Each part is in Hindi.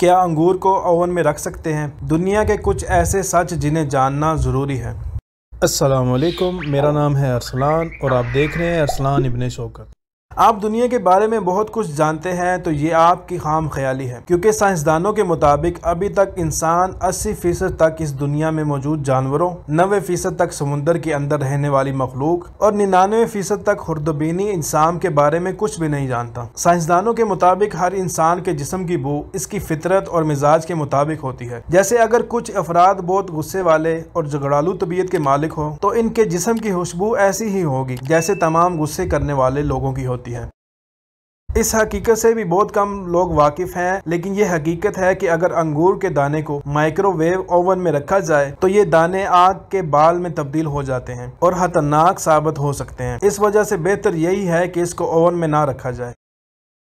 क्या अंगूर को ओवन में रख सकते हैं दुनिया के कुछ ऐसे सच जिन्हें जानना ज़रूरी है असलकम मेरा नाम है अरसलान और आप देख रहे हैं अरसलान इबन शोकत आप दुनिया के बारे में बहुत कुछ जानते हैं तो ये आपकी खाम ख्याली है क्योंकि साइंसदानों के मुताबिक अभी तक इंसान 80 फीसद तक इस दुनिया में मौजूद जानवरों नबे फीसद तक समुंदर के अंदर रहने वाली मखलूक और निन्यानवे फीसद तक खुरदबीनी इंसान के बारे में कुछ भी नहीं जानता साइंसदानों के मुताबिक हर इंसान के जिसम की बू इसकी फितरत और मिजाज के मुताबिक होती है जैसे अगर कुछ अफराद बहुत गुस्से वाले और झगड़ालू तबीयत के मालिक हो तो इनके जिसम की खुशबू ऐसी ही होगी जैसे तमाम गुस्से करने वाले लोगों की होती होती है इस हकीकत से भी बहुत कम लोग वाकिफ हैं लेकिन ये हकीकत है कि अगर अंगूर के दाने को माइक्रोवेव ओवन में रखा जाए तो ये दाने आग के बाल में तब्दील हो जाते हैं और खतरनाक साबित हो सकते हैं इस वजह से बेहतर यही है कि इसको ओवन में ना रखा जाए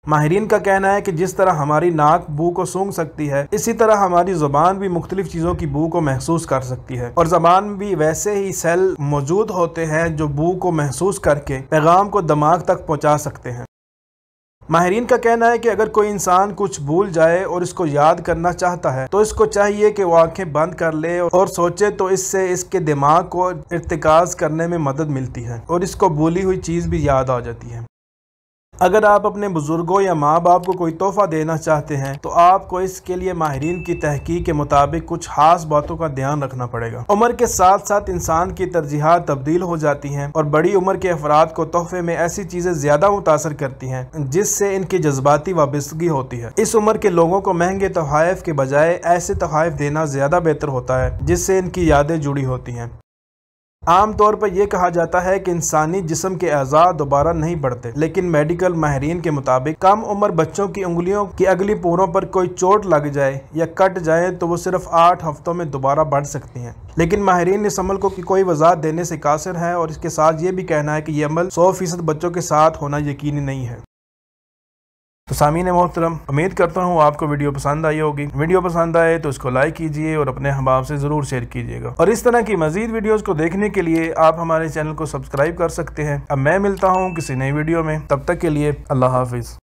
माहरीन का कहना है कि जिस तरह हमारी नाक बू को सूंघ सकती है इसी तरह हमारी जुबान भी मुख्तलिफ चीज़ों की बू को महसूस कर सकती है और जबान भी वैसे ही सेल मौजूद होते हैं जो बू को महसूस करके पैगाम को दिमाग तक पहुँचा सकते हैं माहरीन का कहना है कि अगर कोई इंसान कुछ भूल जाए और इसको याद करना चाहता है तो इसको चाहिए कि वो आंखें बंद कर ले और सोचे तो इससे इसके दिमाग को इरतकाज करने में मदद मिलती है और इसको भूली हुई चीज़ भी याद आ जाती है अगर आप अपने बुज़ुर्गों या माँ बाप को कोई तोहफ़ा देना चाहते हैं तो आपको इसके लिए माहरीन की तहकीक के मुताबिक कुछ खास बातों का ध्यान रखना पड़ेगा उम्र के साथ साथ इंसान की तरजीहत तब्दील हो जाती हैं और बड़ी उम्र के अफराद को तोहफे में ऐसी चीज़ें ज़्यादा मुतासर करती हैं जिससे इनकी जज्बाती वाबस्तगी होती है इस उम्र के लोगों को महंगे तोहफ़ के बजाय ऐसे तोहफ़ देना ज़्यादा बेहतर होता है जिससे इनकी यादें जुड़ी होती हैं तौर पर यह कहा जाता है कि इंसानी जिसम के अज़ा दोबारा नहीं बढ़ते लेकिन मेडिकल माहरीन के मुताबिक कम उम्र बच्चों की उंगलियों की अगली पोरों पर कोई चोट लग जाए या कट जाए तो वो सिर्फ आठ हफ्तों में दोबारा बढ़ सकती हैं लेकिन माहरीन इस अमल को की कोई वजाहत देने से कासर है और इसके साथ ये भी कहना है कि यह अमल सौ फीसद बच्चों के साथ होना यकीनी नहीं है सामीन मोहतरम उम्मीद करता हूँ आपको वीडियो पसंद आई होगी वीडियो पसंद आए तो इसको लाइक कीजिए और अपने हबाब से ज़रूर शेयर कीजिएगा और इस तरह की मजीद वीडियोज़ को देखने के लिए आप हमारे चैनल को सब्सक्राइब कर सकते हैं अब मैं मिलता हूँ किसी नई वीडियो में तब तक के लिए अल्लाह हाफिज़